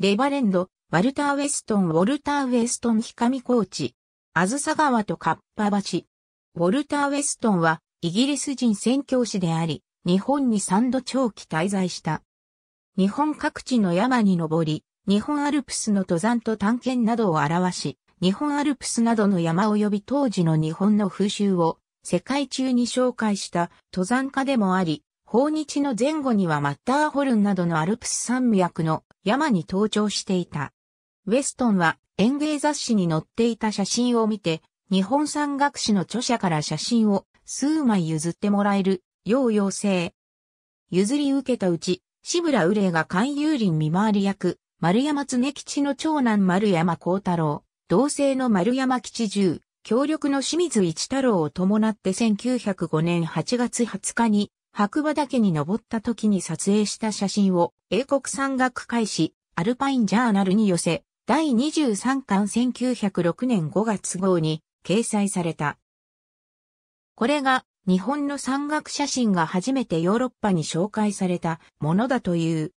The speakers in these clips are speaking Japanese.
レバレンド、ワルター・ウェストン・ウォルター・ウェストン・ヒカミコーチ、アズサ川とカッパ橋。ウォルター・ウェストンは、イギリス人宣教師であり、日本に3度長期滞在した。日本各地の山に登り、日本アルプスの登山と探検などを表し、日本アルプスなどの山及び当時の日本の風習を世界中に紹介した登山家でもあり、訪日の前後にはマッターホルンなどのアルプス山脈の山に登頂していた。ウェストンは園芸雑誌に載っていた写真を見て、日本産学史の著者から写真を数枚譲ってもらえるよう要請。譲り受けたうち、志村宇霊が勧誘林見回り役、丸山常吉の長男丸山幸太郎、同姓の丸山吉重、協力の清水一太郎を伴って1905年8月20日に白馬岳に登った時に撮影した写真を英国山岳会誌アルパインジャーナルに寄せ、第23巻1906年5月号に掲載された。これが日本の山岳写真が初めてヨーロッパに紹介されたものだという。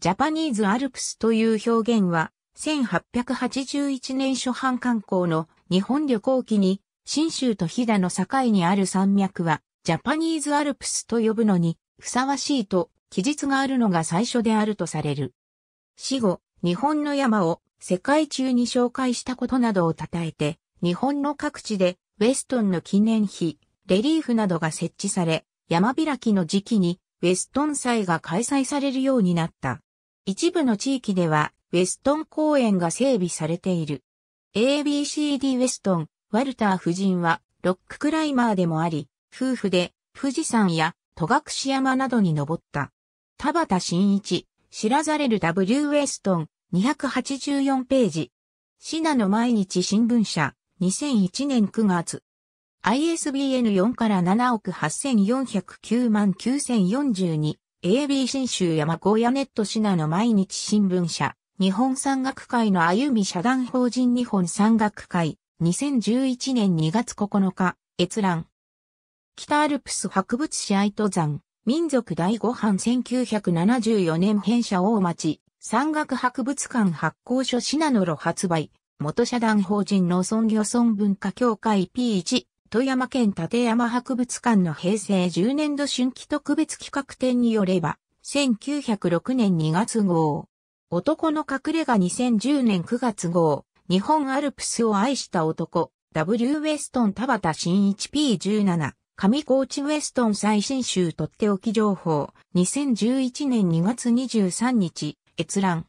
ジャパニーズアルプスという表現は1881年初版観光の日本旅行記に、新州と飛騨の境にある山脈は、ジャパニーズアルプスと呼ぶのに、ふさわしいと、記述があるのが最初であるとされる。死後、日本の山を世界中に紹介したことなどを称えて、日本の各地でウェストンの記念碑、レリーフなどが設置され、山開きの時期にウェストン祭が開催されるようになった。一部の地域では、ウェストン公園が整備されている。ABCD ウェストン、ワルター夫人は、ロッククライマーでもあり、夫婦で富士山や戸隠山などに登った。田畑真一、知らざれる W ウェストン、284ページ。シナの毎日新聞社、2001年9月。ISBN 4から7億8409万9042、a b 新州山小屋ネットシナの毎日新聞社、日本山岳会の歩み社団法人日本山岳会、2011年2月9日、閲覧。北アルプス博物市愛登山、民族第五版1974年編社大町、山岳博物館発行書シナノロ発売、元社団法人農村漁村文化協会 P1、富山県立山博物館の平成10年度春季特別企画展によれば、1906年2月号、男の隠れ家2010年9月号、日本アルプスを愛した男、W ウェストン田畑新一 P17、上高地ウェストン最新集とっておき情報、2011年2月23日、閲覧。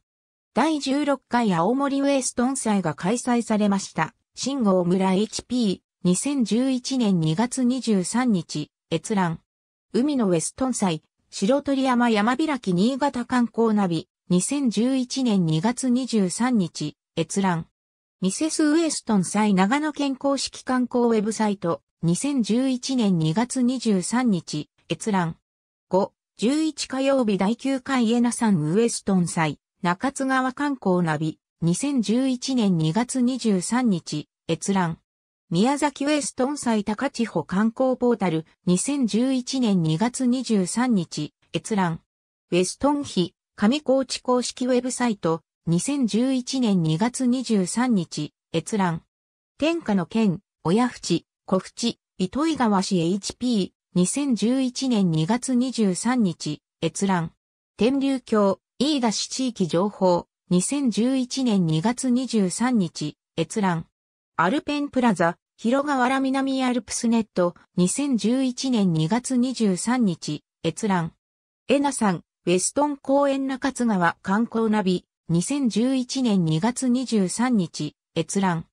第16回青森ウェストン祭が開催されました。新号村 HP、2011年2月23日、閲覧。海のウェストン祭、白鳥山山開き新潟観光ナビ、2011年2月23日、閲覧。ミセスウェストン祭長野健康式観光ウェブサイト、2011年2月23日、閲覧。5、11火曜日第9回エナさんウエストン祭、中津川観光ナビ、2011年2月23日、閲覧。宮崎ウエストン祭高千穂観光ポータル、2011年2月23日、閲覧。ウェストン比、上高地公式ウェブサイト、2011年2月23日、閲覧。天下の県、親淵、小淵、糸井川市 HP、2011年2月23日、閲覧。天竜橋、飯田市地域情報、2011年2月23日、閲覧。アルペンプラザ、広河原南アルプスネット、2011年2月23日、閲覧。エナさん、ウェストン公園中津川観光ナビ、2011年2月23日、閲覧。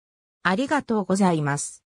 ありがとうございます。